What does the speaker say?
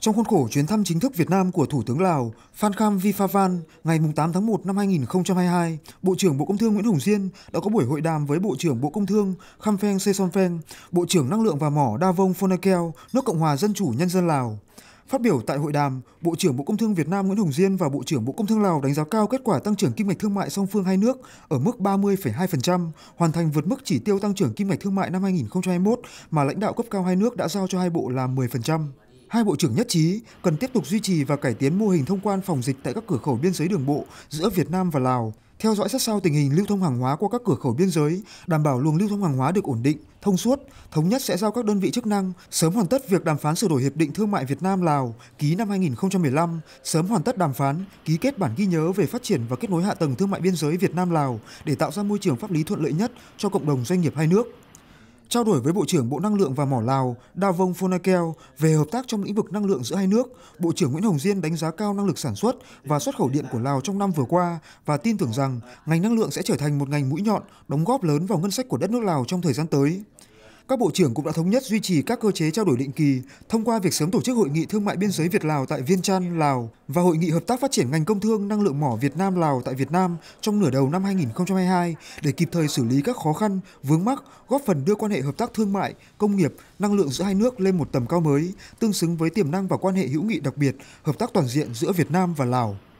Trong khuôn khổ chuyến thăm chính thức Việt Nam của Thủ tướng Lào Phan Vi Pha Vifavan ngày 8 tháng 1 năm 2022, Bộ trưởng Bộ Công Thương Nguyễn Hồng Diên đã có buổi hội đàm với Bộ trưởng Bộ Công Thương Se Son Sesonpheng, Bộ trưởng Năng lượng và mỏ Vông Phonakeo, nước Cộng hòa Dân chủ Nhân dân Lào. Phát biểu tại hội đàm, Bộ trưởng Bộ Công Thương Việt Nam Nguyễn Hồng Diên và Bộ trưởng Bộ Công Thương Lào đánh giá cao kết quả tăng trưởng kim ngạch thương mại song phương hai nước ở mức 30,2%, hoàn thành vượt mức chỉ tiêu tăng trưởng kim ngạch thương mại năm 2021 mà lãnh đạo cấp cao hai nước đã giao cho hai bộ là 10%. Hai bộ trưởng nhất trí cần tiếp tục duy trì và cải tiến mô hình thông quan phòng dịch tại các cửa khẩu biên giới đường bộ giữa Việt Nam và Lào, theo dõi sát sao tình hình lưu thông hàng hóa qua các cửa khẩu biên giới, đảm bảo luồng lưu thông hàng hóa được ổn định, thông suốt, thống nhất sẽ giao các đơn vị chức năng sớm hoàn tất việc đàm phán sửa đổi hiệp định thương mại Việt Nam Lào ký năm 2015, sớm hoàn tất đàm phán ký kết bản ghi nhớ về phát triển và kết nối hạ tầng thương mại biên giới Việt Nam Lào để tạo ra môi trường pháp lý thuận lợi nhất cho cộng đồng doanh nghiệp hai nước trao đổi với Bộ trưởng Bộ Năng lượng và Mỏ Lào đào vông Phonakel về hợp tác trong lĩnh vực năng lượng giữa hai nước, Bộ trưởng Nguyễn Hồng Diên đánh giá cao năng lực sản xuất và xuất khẩu điện của Lào trong năm vừa qua và tin tưởng rằng ngành năng lượng sẽ trở thành một ngành mũi nhọn, đóng góp lớn vào ngân sách của đất nước Lào trong thời gian tới. Các bộ trưởng cũng đã thống nhất duy trì các cơ chế trao đổi định kỳ thông qua việc sớm tổ chức hội nghị thương mại biên giới Việt Lào tại Viên Chăn, Lào và hội nghị hợp tác phát triển ngành công thương năng lượng mỏ Việt Nam Lào tại Việt Nam trong nửa đầu năm 2022 để kịp thời xử lý các khó khăn, vướng mắc, góp phần đưa quan hệ hợp tác thương mại, công nghiệp, năng lượng giữa hai nước lên một tầm cao mới, tương xứng với tiềm năng và quan hệ hữu nghị đặc biệt, hợp tác toàn diện giữa Việt Nam và Lào.